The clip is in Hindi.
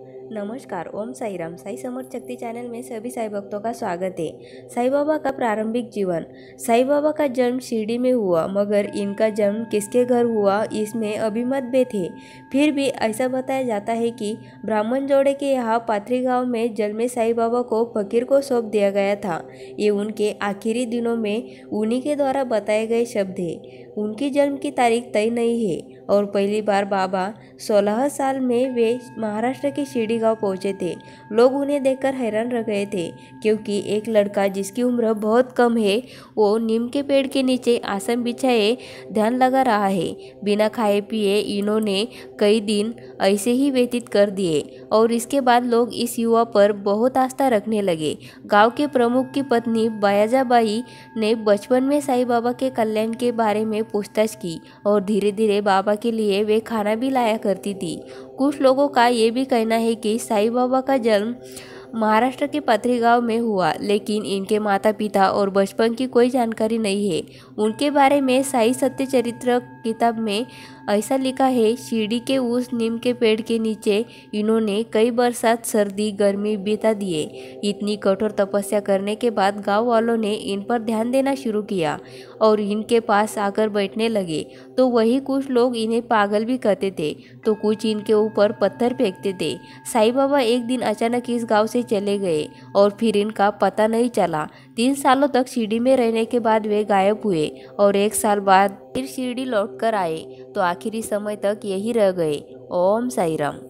Oh. नमस्कार ओम साई राम साई समर्थ शक्ति चैनल में सभी साई भक्तों का स्वागत है साई बाबा का प्रारंभिक जीवन साई बाबा का जन्म शिरडी में हुआ मगर इनका जन्म किसके घर हुआ इसमें अभी मतभेद है फिर भी ऐसा बताया जाता है कि ब्राह्मण जोड़े के यहाँ पाथरी गांव में जन्मे साई बाबा को फकीर को सौंप दिया गया था ये उनके आखिरी दिनों में उन्हीं के द्वारा बताए गए शब्द है उनकी जन्म की तारीख तय नहीं है और पहली बार बाबा सोलह साल में वे महाराष्ट्र के शिरडी भी गांव पहुंचे थे लोग उन्हें देखकर हैरान रह गए थे क्योंकि एक लड़का जिसकी उम्र बहुत कम है वो नीम के पेड़ के नीचे आसन बिछाए ध्यान लगा रहा है बिना खाए पिए इन्होंने कई दिन ऐसे ही व्यतीत कर दिए और इसके बाद लोग इस युवा पर बहुत आस्था रखने लगे गाँव के प्रमुख की पत्नी बायाजाबाई ने बचपन में साई बाबा के कल्याण के बारे में पूछताछ की और धीरे धीरे बाबा के लिए वे खाना भी लाया करती थी कुछ लोगों का ये भी कहना है कि साईं बाबा का जन्म महाराष्ट्र के पथरी गांव में हुआ लेकिन इनके माता पिता और बचपन की कोई जानकारी नहीं है उनके बारे में साई सत्यचरित्र किताब में ऐसा लिखा है शिरडी के उस नीम के पेड़ के नीचे इन्होंने कई बरसात सर्दी गर्मी बिता दिए इतनी कठोर तपस्या करने के बाद गांव वालों ने इन पर ध्यान देना शुरू किया और इनके पास आकर बैठने लगे तो वही कुछ लोग इन्हें पागल भी कहते थे तो कुछ इनके ऊपर पत्थर फेंकते थे साई बाबा एक दिन अचानक इस गाँव से चले गए और फिर इनका पता नहीं चला तीन सालों तक शिरडी में रहने के बाद वे गायब हुए और एक साल बाद फिर शिरडी लौटकर आए तो आखिरी समय तक यही रह गए ओम साईराम